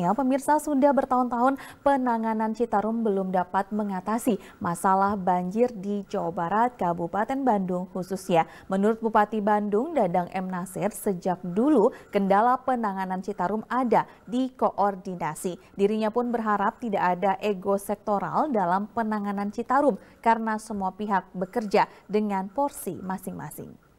Ya, pemirsa sudah bertahun-tahun penanganan Citarum belum dapat mengatasi masalah banjir di Jawa Barat, Kabupaten Bandung khususnya. Menurut Bupati Bandung Dadang M. Nasir, sejak dulu kendala penanganan Citarum ada di koordinasi. Dirinya pun berharap tidak ada ego sektoral dalam penanganan Citarum karena semua pihak bekerja dengan porsi masing-masing.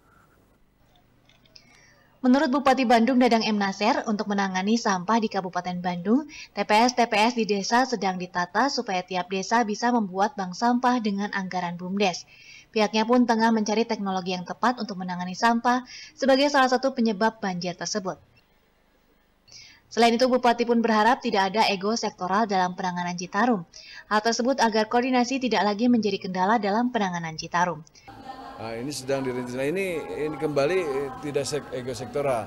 Menurut Bupati Bandung Dadang M. Nasir, untuk menangani sampah di Kabupaten Bandung, TPS-TPS di desa sedang ditata supaya tiap desa bisa membuat bank sampah dengan anggaran BUMDes. Pihaknya pun tengah mencari teknologi yang tepat untuk menangani sampah sebagai salah satu penyebab banjir tersebut. Selain itu, Bupati pun berharap tidak ada ego sektoral dalam penanganan Citarum. Hal tersebut agar koordinasi tidak lagi menjadi kendala dalam penanganan Citarum. Nah, ini sedang dirintis. Nah, ini, ini kembali eh, tidak sek, ego sektoral.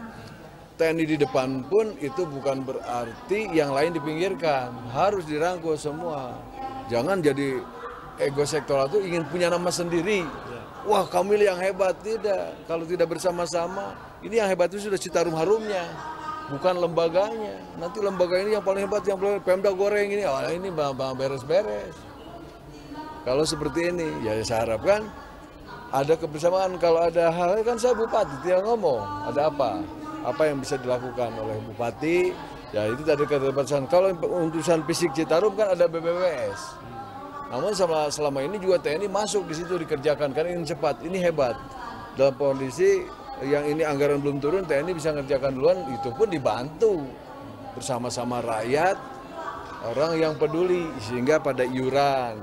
TNI di depan pun itu bukan berarti yang lain dipinggirkan. Harus dirangkul semua. Jangan jadi ego sektoral itu ingin punya nama sendiri. Ya. Wah, Kamil yang hebat. Tidak. Kalau tidak bersama-sama, ini yang hebat itu sudah citarum harumnya. Bukan lembaganya. Nanti lembaga ini yang paling hebat, yang paling Pemda goreng ini. Oh, ini beres-beres. Kalau seperti ini, ya saya harapkan ada kebersamaan kalau ada hal kan saya bupati tidak ngomong ada apa apa yang bisa dilakukan oleh bupati ya itu tadi keterbatasan kalau untusan fisik Citarum kan ada BBWS, namun selama, selama ini juga TNI masuk di situ dikerjakan kan ini cepat ini hebat dalam kondisi yang ini anggaran belum turun TNI bisa ngerjakan duluan itu pun dibantu bersama-sama rakyat orang yang peduli sehingga pada iuran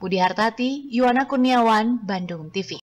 Budi Hartati, Yuwana Kurniawan, Bandung TV.